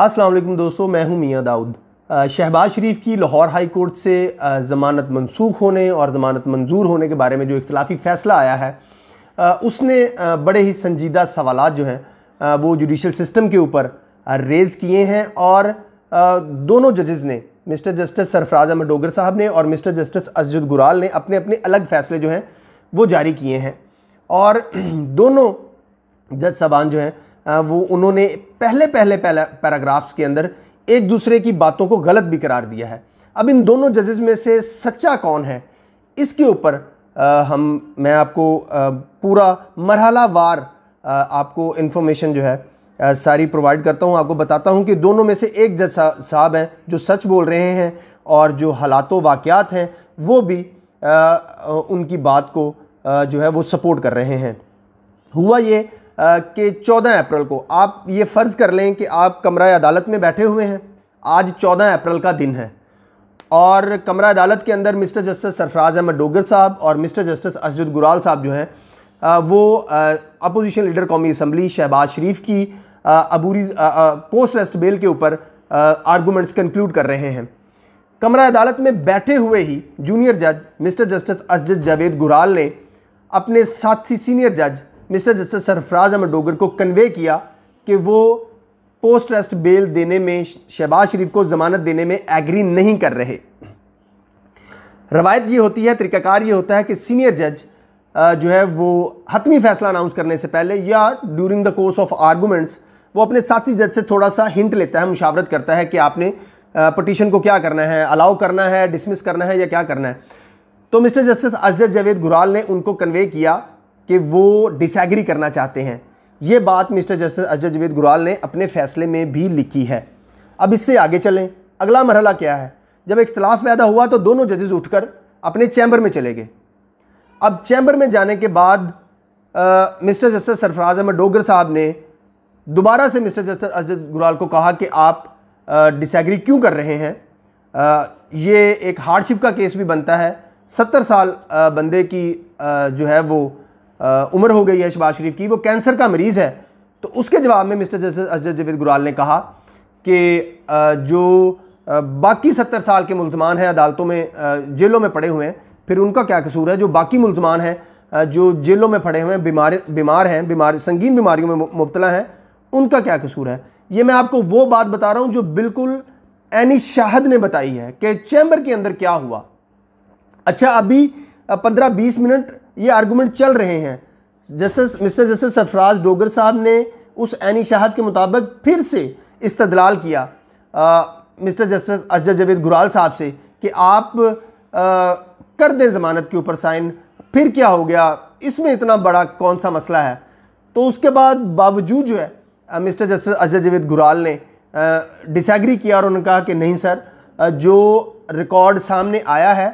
अस्सलाम वालेकुम दोस्तों मैं हूं मियां दाऊद शहबाज शरीफ की लाहौर हाई कोर्ट से ज़मानत मनसूख होने और ज़मानत मंजूर होने के बारे में जो इख्तलाफी फ़ैसला आया है उसने बड़े ही संजीदा सवाल जो हैं वो जुडिशल सिस्टम के ऊपर रेज़ किए हैं और दोनों जजेज़ ने मिस्टर जस्टिस सरफराज अहमद डोगर साहब ने और मिस्टर जस्टिस अजद गुराल ने अपने अपने अलग फ़ैसले जो हैं वो जारी किए हैं और दोनों जज साहबान जो हैं वो उन्होंने पहले पहले पहले पैराग्राफ्स के अंदर एक दूसरे की बातों को गलत भी करार दिया है अब इन दोनों जजेस में से सच्चा कौन है इसके ऊपर हम मैं आपको आ, पूरा वार आपको इन्फॉर्मेशन जो है आ, सारी प्रोवाइड करता हूँ आपको बताता हूँ कि दोनों में से एक जज साहब हैं जो सच बोल रहे हैं और जो हालात वाक़ात हैं वो भी आ, उनकी बात को जो है वो सपोर्ट कर रहे हैं हुआ ये कि 14 अप्रैल को आप ये फ़र्ज़ कर लें कि आप कमरा अदालत में बैठे हुए हैं आज 14 अप्रैल का दिन है और कमरा अदालत के अंदर मिस्टर जस्टिस सरफराज अहमद डोगर साहब और मिस्टर जस्टिस अजद गुराल साहब जो हैं वो अपोजिशन लीडर कौमी असम्बली शहबाज शरीफ की अबूरी पोस्ट रेस्ट बेल के ऊपर आर्गूमेंट्स कंक्लूड कर रहे हैं कमरा अदालत में बैठे हुए ही जूनियर जज मिस्टर जस्टिस अजद जावेद गुराल ने अपने साथी सीनियर जज मिस्टर जस्टिस सरफराज अहमद डोगर को कन्वे किया कि वो पोस्ट रेस्ट बेल देने में शहबाज शरीफ को ज़मानत देने में एग्री नहीं कर रहे रवायत ये होती है तरीकाकार ये होता है कि सीनियर जज जो है वो हतमी फैसला अनाउंस करने से पहले या during the course of arguments वो अपने साथी जज से थोड़ा सा हिंट लेता है मुशावरत करता है कि आपने पटिशन को क्या करना है अलाउ करना है डिसमिस करना है या क्या करना है तो मिस्टर जस्टिस अजर जावेद गुराल ने उनको कन्वे किया कि वो डिसग्री करना चाहते हैं ये बात मिस्टर जस्टिस अजय जवेद गुराल ने अपने फैसले में भी लिखी है अब इससे आगे चलें अगला मरहला क्या है जब इख्तलाफ पैदा हुआ तो दोनों जजेज़ उठकर अपने चैम्बर में चले गए अब चैम्बर में जाने के बाद मिस्टर जस्टिस सरफराज अहमद डोगर साहब ने दोबारा से मिस्टर जस्टिस अजय गुराल को कहा कि आप डिसग्री क्यों कर रहे हैं आ, ये एक हार्डशिप का केस भी बनता है सत्तर साल आ, बंदे की आ, जो है वो उम्र हो गई है शबाज शरीफ की वो कैंसर का मरीज़ है तो उसके जवाब में मिस्टर जस्टिस अजय जवेद गुराल ने कहा कि जो बाकी सत्तर साल के मुलजमान हैं अदालतों में जेलों में पड़े हुए हैं फिर उनका क्या कसूर है जो बाकी मुलजमान हैं जो जेलों में पड़े हुए हैं बीमार बीमार हैं बीमार संगीन बीमारियों में मुबतला हैं उनका क्या कसूर है ये मैं आपको वो बात बता रहा हूँ जो बिल्कुल एनी शाहद ने बताई है कि चैम्बर के अंदर क्या हुआ अच्छा अभी पंद्रह बीस मिनट ये आर्गूमेंट चल रहे हैं justice mister justice Sarfraz Dogar साहब ने उस ऐनी शाहद के मुताबिक फिर से इस्तदलाल किया मिस्टर जस्टिस अजय जवेद गुराल साहब से कि आप आ, कर दें ज़मानत के ऊपर साइन फिर क्या हो गया इसमें इतना बड़ा कौन सा मसला है तो उसके बाद बावजूद जो है मिस्टर जस्टिस अजय जवेद गुराल ने डिसग्री किया और उन्होंने कहा कि नहीं सर जो रिकॉर्ड सामने आया है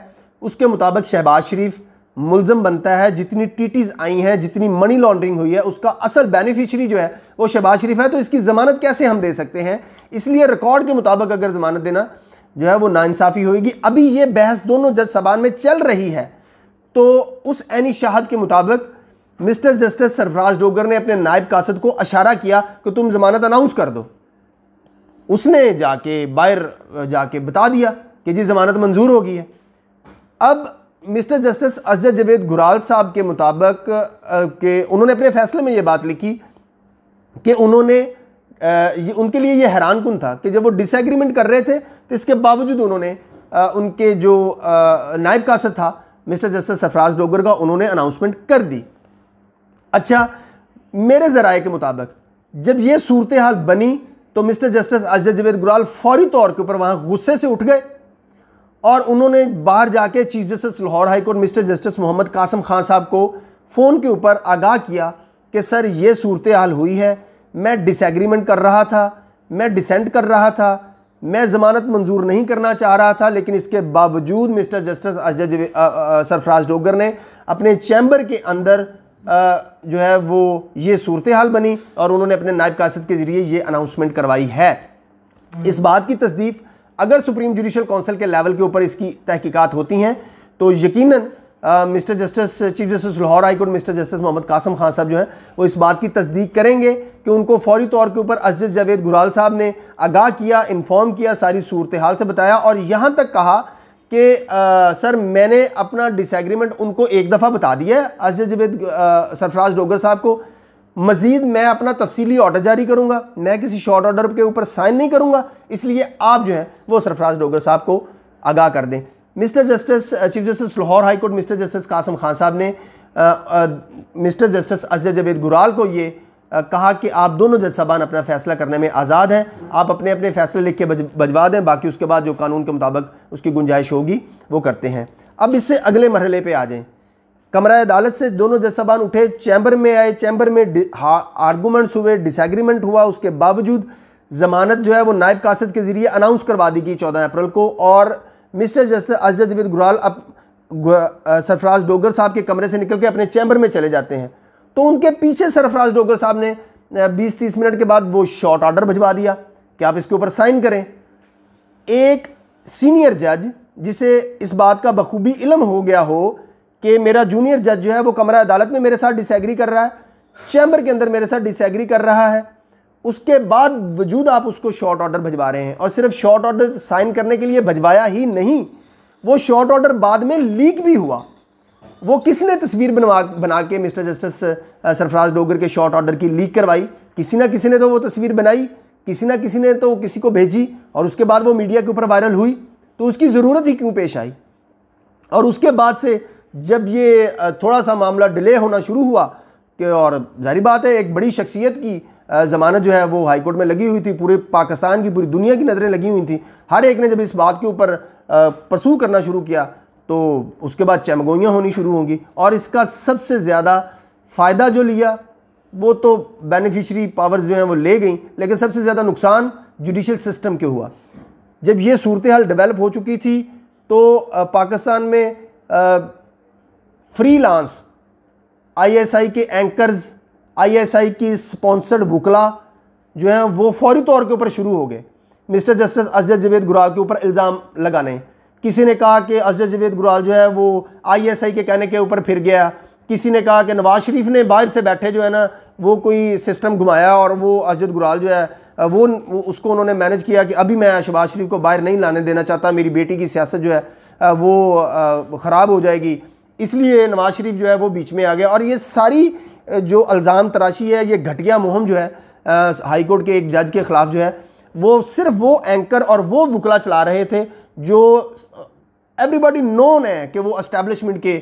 उसके मुताबिक शहबाज शरीफ मुलजम बनता है जितनी टीटीज आई हैं जितनी मनी लॉन्ड्रिंग हुई है उसका असल बेनिफिशरी जो है वो शहबाज शरीफ है तो इसकी ज़मानत कैसे हम दे सकते हैं इसलिए रिकॉर्ड के मुताबिक अगर ज़मानत देना जो है वो नाइंसाफी होगी अभी ये बहस दोनों जज सबान में चल रही है तो उस एनी शाहद के मुताबिक मिस्टर जस्टिस सरफराज डोगर ने अपने नायब कासद को अशारा किया कि तुम ज़मानत अनाउंस कर दो उसने जाके बाहर जाके बता दिया कि जी ज़मानत मंजूर हो गई है अब मिस्टर जस्टिस अजय जवेद गुराल साहब के मुताबिक के उन्होंने अपने फैसले में ये बात लिखी कि उन्होंने ये उनके लिए ये हैरान कन था कि जब वो डिसएग्रीमेंट कर रहे थे तो इसके बावजूद उन्होंने उनके जो नायब कासद था मिस्टर जस्टिस सरफराज डोगर का उन्होंने अनाउंसमेंट कर दी अच्छा मेरे ज़राए के मुताबिक जब ये सूरत हाल बनी तो मिस्टर जस्टिस अजय जवेद गुराल फौरी तौर के ऊपर वहाँ गुस्से से उठ गए और उन्होंने बाहर जाके chief justice Lahore high court mister justice Mohammad Qasim Khan साहब को फ़ोन के ऊपर आगाह किया कि सर ये सूरत हाल हुई है मैं डिसग्रीमेंट कर रहा था मैं डिसेंट कर रहा था मैं ज़मानत मंजूर नहीं करना चाह रहा था लेकिन इसके बावजूद मिस्टर जस्टिस अजय सरफराज डोगर ने अपने चैम्बर के अंदर आ, जो है वो ये सूरत हाल बनी और उन्होंने अपने नायब कासद के ज़रिए ये अनाउंसमेंट करवाई है इस बात की तस्दीफ़ अगर सुप्रीम जुडिशल काउंसिल के लेवल के ऊपर इसकी तहकीक़त होती हैं तो यकीनन mister justice chief justice Lahore high court mister justice Mohammad Qasim Khan साहब जो हैं वो इस बात की तस्दीक करेंगे कि उनको फौरी तौर के ऊपर अजद जावेद घुराल साहब ने आगाह किया इन्फॉर्म किया सारी सूरत हाल से बताया और यहाँ तक कहा कि सर मैंने अपना डिसग्रीमेंट उनको एक दफ़ा बता दिया है अजद जावेद सरफराज डोगर साहब को मज़ीद मैं अपना तफसीली ऑर्डर जारी करूँगा मैं किसी शॉर्ट ऑर्डर के ऊपर साइन नहीं करूँगा इसलिए आप जो है वो सरफराज डोगर साहब को आगाह कर दें mister justice chief justice Lahore high court mister justice Qasim Khan साहब ने मिस्टर जस्टिस अजय जवेद गुराल को ये कहा कि आप दोनों जज साहबान अपना फ़ैसला करने में आज़ाद हैं आप अपने अपने फ़ैसले लिख के भजवा दें बाकी उसके बाद जो कानून के मुताबिक उसकी गुंजाइश होगी वो करते हैं अब इससे अगले मरहले पे आ जाएं कमरा अदालत से दोनों जज्साबान उठे चैम्बर में आए चैम्बर में आर्गूमेंट्स हुए डिसग्रीमेंट हुआ उसके बावजूद ज़मानत जो है वो नायब कासद के ज़रिए अनाउंस करवा दी गई चौदह अप्रैल को और मिस्टर जस्टिस अजय जवेद गुराल अब सरफराज डोगर साहब के कमरे से निकल के अपने चैम्बर में चले जाते हैं तो उनके पीछे सरफराज डोगर साहब ने 20-30 मिनट के बाद वो शॉर्ट ऑर्डर भिजवा दिया कि आप इसके ऊपर साइन करें एक सीनियर जज जिसे इस बात का बखूबी इलम हो गया हो कि मेरा जूनियर जज जो है वो कमरा अदालत में मेरे साथ डिसएग्री कर रहा है चैम्बर के अंदर मेरे साथ डिसएग्री कर रहा है उसके बाद वजूद आप उसको शॉर्ट ऑर्डर भिजवा रहे हैं और सिर्फ शॉर्ट ऑर्डर साइन करने के लिए भिजवाया ही नहीं वो शॉर्ट ऑर्डर बाद में लीक भी हुआ वो किसने तस्वीर बनवा बना के मिस्टर जस्टिस सरफराज डोगर के शॉर्ट ऑर्डर की लीक करवाई किसी ना किसी ने तो वो तस्वीर बनाई किसी ना किसी ने तो किसी को भेजी और उसके बाद वो मीडिया के ऊपर वायरल हुई तो उसकी ज़रूरत ही क्यों पेश आई और उसके बाद से जब ये थोड़ा सा मामला डिले होना शुरू हुआ कि और जारी बात है एक बड़ी शख्सियत की ज़मानत जो है वो हाईकोर्ट में लगी हुई थी पूरे पाकिस्तान की पूरी दुनिया की नज़रें लगी हुई थी हर एक ने जब इस बात के ऊपर परसू करना शुरू किया तो उसके बाद चमगोइयाँ होनी शुरू होंगी और इसका सबसे ज़्यादा फ़ायदा जो लिया वो तो बेनिफिशरी पावर्स जो हैं वो ले गई लेकिन सबसे ज़्यादा नुकसान जुडिशल सिस्टम के हुआ जब ये सूरत हाल डेवलप हो चुकी थी तो पाकिस्तान में फ्रीलांस आईएसआई के एंकर्स आईएसआई की स्पॉन्सर्ड वकला जो हैं वो फौरी तौर के ऊपर शुरू हो गए मिस्टर जस्टिस अजय जवेद गुराल के ऊपर इल्ज़ाम लगाने किसी ने कहा कि अजय जवेद गुराल जो है वो आईएसआई के कहने के ऊपर फिर गया किसी ने कहा कि नवाज शरीफ ने बाहर से बैठे जो है ना वो कोई सिस्टम घुमाया और वो अजद गुराल जो है वो, उसको उन्होंने मैनेज किया कि अभी मैं शबाज शरीफ को बाहर नहीं लाने देना चाहता मेरी बेटी की सियासत जो है वो ख़राब हो जाएगी इसलिए नवाज़ शरीफ जो है वो बीच में आ गया और ये सारी जो अल्ज़ाम तराशी है ये घटिया मुहम जो है हाईकोर्ट के एक जज के ख़िलाफ़ जो है वो सिर्फ वो एंकर और वो वकला चला रहे थे जो एवरीबॉडी नोन है कि वो एस्टेब्लिशमेंट के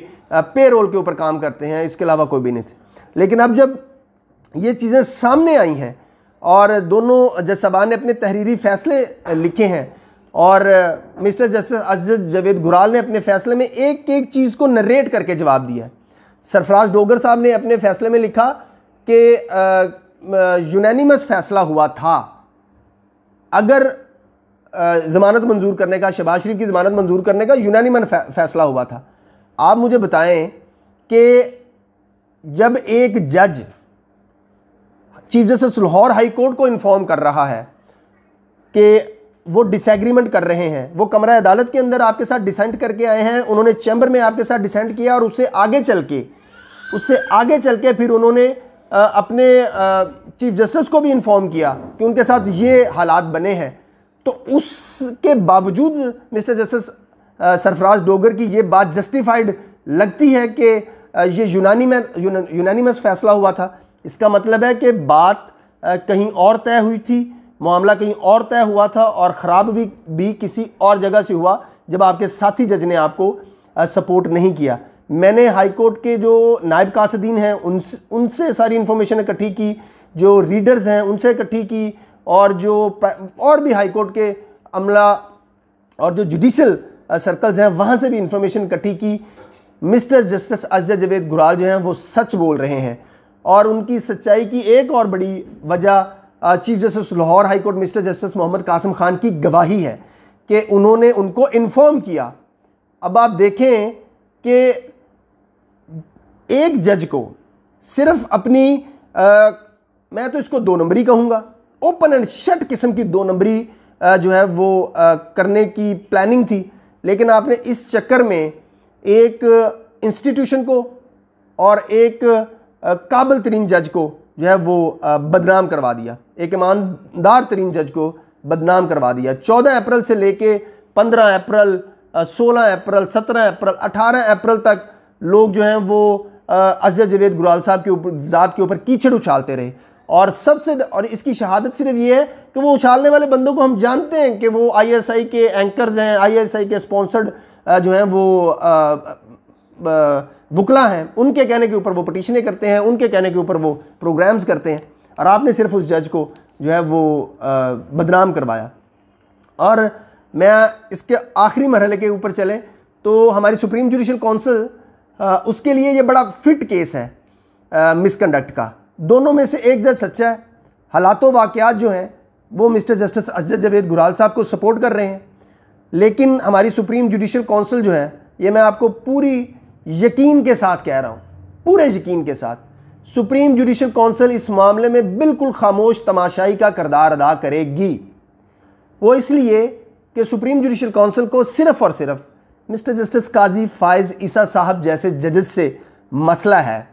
पे रोल के ऊपर काम करते हैं इसके अलावा कोई भी नहीं थे लेकिन अब जब ये चीज़ें सामने आई हैं और दोनों जज साहबान ने अपने तहरीरी फ़ैसले लिखे हैं और मिस्टर जस्टिस अजद जवेद गुराल ने अपने फैसले में एक एक चीज़ को नरेट करके जवाब दिया है सरफराज डोगर साहब ने अपने फैसले में लिखा कि यूनानिमस फैसला हुआ था अगर ज़मानत मंजूर करने का शहबाज शरीफ की ज़मानत मंजूर करने का यूनानिमन फैसला हुआ था आप मुझे बताएं कि जब एक जज chief justice Lahore high court को इन्फॉर्म कर रहा है कि वो डिसएग्रीमेंट कर रहे हैं वो कमरा अदालत के अंदर आपके साथ डिसेंट करके आए हैं उन्होंने चैम्बर में आपके साथ डिसेंट किया और उससे आगे चल के उससे आगे चल के फिर उन्होंने अपने चीफ जस्टिस को भी इन्फॉर्म किया कि उनके साथ ये हालात बने हैं तो उसके बावजूद मिस्टर जस्टिस सरफराज डोगर की ये बात जस्टिफाइड लगती है कि ये यूनानी में फैसला हुआ था इसका मतलब है कि बात कहीं और तय हुई थी मामला कहीं और तय हुआ था और ख़राब भी भी किसी और जगह से हुआ जब आपके साथी जज ने आपको सपोर्ट नहीं किया मैंने हाईकोर्ट के जो नायब कासदीन हैं उन उनसे सारी इन्फॉर्मेशन इकट्ठी की जो रीडर्स हैं उनसे इकट्ठी की और जो और भी हाईकोर्ट के अमला और जो जुडिशल सर्कल्स हैं वहाँ से भी इन्फॉर्मेशन इकट्ठी की मिस्टर जस्टिस अजय जवेद गुराल जो हैं वो सच बोल रहे हैं और उनकी सच्चाई की एक और बड़ी वजह chief justice Lahore high court mister justice Mohammad Qasim Khan की गवाही है कि उन्होंने उनको इन्फॉर्म किया अब आप देखें कि एक जज को सिर्फ अपनी आ, मैं तो इसको दो नंबरी कहूँगा ओपन एंड शट किस्म की दो नंबरी आ, जो है वो आ, करने की प्लानिंग थी लेकिन आपने इस चक्कर में एक इंस्टीट्यूशन को और एक काबिल तरीन जज को जो है वो बदनाम करवा दिया एक ईमानदार तरीन जज को बदनाम करवा दिया चौदह अप्रैल से लेके पंद्रह अप्रैल सोलह अप्रैल सत्रह अप्रैल अठारह अप्रैल तक लोग जो हैं वो अजय जवेद गुराल साहब के ऊपर ज़ात के ऊपर कीचड़ उछालते रहे और सबसे और इसकी शहादत सिर्फ ये है कि वो उछालने वाले बंदों को हम जानते हैं कि वो आईएसआई के एंकर्स हैं आईएसआई के स्पॉन्सर्ड जो हैं वो आ, आ, आ, वकला हैं उनके कहने के ऊपर वो पटिशने करते हैं उनके कहने के ऊपर वो प्रोग्राम्स करते हैं और आपने सिर्फ उस जज को जो है वो बदनाम करवाया और मैं इसके आखिरी मरहले के ऊपर चलें तो हमारी सुप्रीम जुडिशल कौंसिल उसके लिए ये बड़ा फिट केस है मिसकंडक्ट का दोनों में से एक जज सच्चा है हालातों वाक़ात जो हैं वो मिस्टर जस्टिस अजद जवेद गुराल साहब को सपोर्ट कर रहे हैं लेकिन हमारी सुप्रीम जुडिशल कौंसिल जो है ये मैं आपको पूरी यकीन के साथ कह रहा हूँ पूरे यकीन के साथ सुप्रीम जुडिशल कौंसिल इस मामले में बिल्कुल खामोश तमाशाई का किरदार अदा करेगी वो इसलिए कि सुप्रीम जुडिशल कौंसिल को सिर्फ और सिर्फ मिस्टर जस्टिस काजी फायज़ ईसा साहब जैसे जजेस से मसला है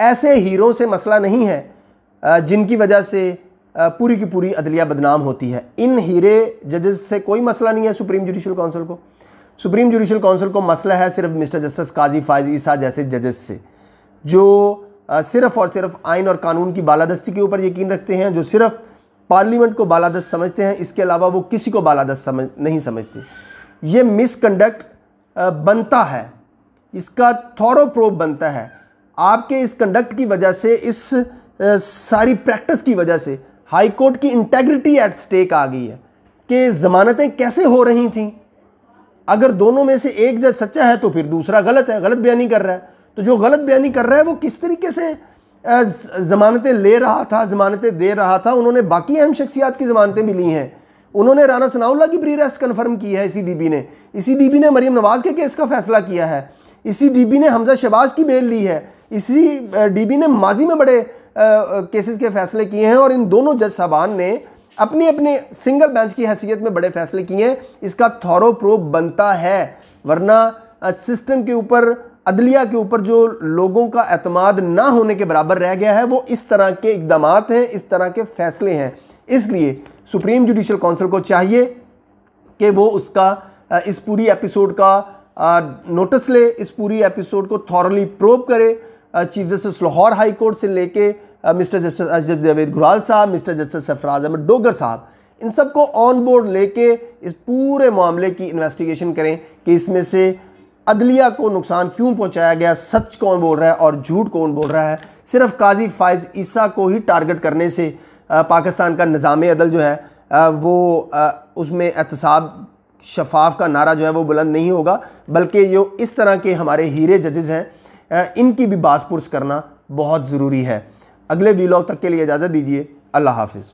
ऐसे हीरो से मसला नहीं है जिनकी वजह से पूरी की पूरी अदलिया बदनाम होती है इन हीरे जजेस से कोई मसला नहीं है सुप्रीम जुडिशल काउंसिल को सुप्रीम जुडिशल काउंसिल को मसला है सिर्फ मिस्टर जस्टिस काजी फायज ईसा जैसे जजेस से जो सिर्फ और सिर्फ आइन और कानून की बालादस्ती के ऊपर यकीन रखते हैं जो सिर्फ पार्लियामेंट को बालादस्त समझते हैं इसके अलावा वो किसी को बालादस्त समझ नहीं समझते ये मिसकंडक्ट बनता है इसका थॉरो प्रोब बनता है आपके इस कंडक्ट की वजह से इस सारी प्रैक्टिस की वजह से हाई कोर्ट की इंटेग्रिटी एट स्टेक आ गई है कि ज़मानतें कैसे हो रही थी अगर दोनों में से एक जज सच्चा है तो फिर दूसरा गलत है गलत बयानी कर रहा है तो जो गलत बयानी कर रहा है वो किस तरीके से ज़मानतें ले रहा था ज़मानतें दे रहा था उन्होंने बाकी अहम शख्सियात की ज़मानतें भी ली हैं उन्होंने राना सनाउल्ला की प्री अरेस्ट कन्फर्म की है इसी बी ने इसी बी ने मरीम नवाज़ के केस का फैसला किया है इसी बी ने हमजा शबाज की बेल ली है इसी बी ने माजी में बड़े केसेस के फैसले किए हैं और इन दोनों जज साहबान ने अपने अपने सिंगल बेंच की हैसियत में बड़े फैसले किए हैं इसका थॉरो प्रोब बनता है वरना सिस्टम के ऊपर अदलिया के ऊपर जो लोगों का अतमाद ना होने के बराबर रह गया है वो इस तरह के इकदाम हैं इस तरह के फैसले हैं इसलिए सुप्रीम जुडिशल काउंसिल को चाहिए कि वो उसका इस पूरी एपिसोड का नोटिस ले इस पूरी एपिसोड को थॉरली प्रोव करे chief justice Lahore high court से लेके मिस्टर जस्टिस अजद जावेद घुराल साहब मिस्टर जस्टिस सफराज अहमद डोगर साहब इन सब को ऑन बोर्ड लेके इस पूरे मामले की इन्वेस्टिगेशन करें कि इसमें से अदलिया को नुकसान क्यों पहुंचाया गया सच कौन बोल रहा है और झूठ कौन बोल रहा है सिर्फ काजी फायज़ ईसा को ही टारगेट करने से पाकिस्तान का निज़ाम अदल जो है वो उसमें एहतसाब शफाफ का नारा जो है वो बुलंद नहीं होगा बल्कि जो इस तरह के हमारे हीरे जजेज़ हैं इनकी भी बास पुरस करना बहुत ज़रूरी है अगले वीलॉग तक के लिए इजाज़त दीजिए अल्लाह हाफिज़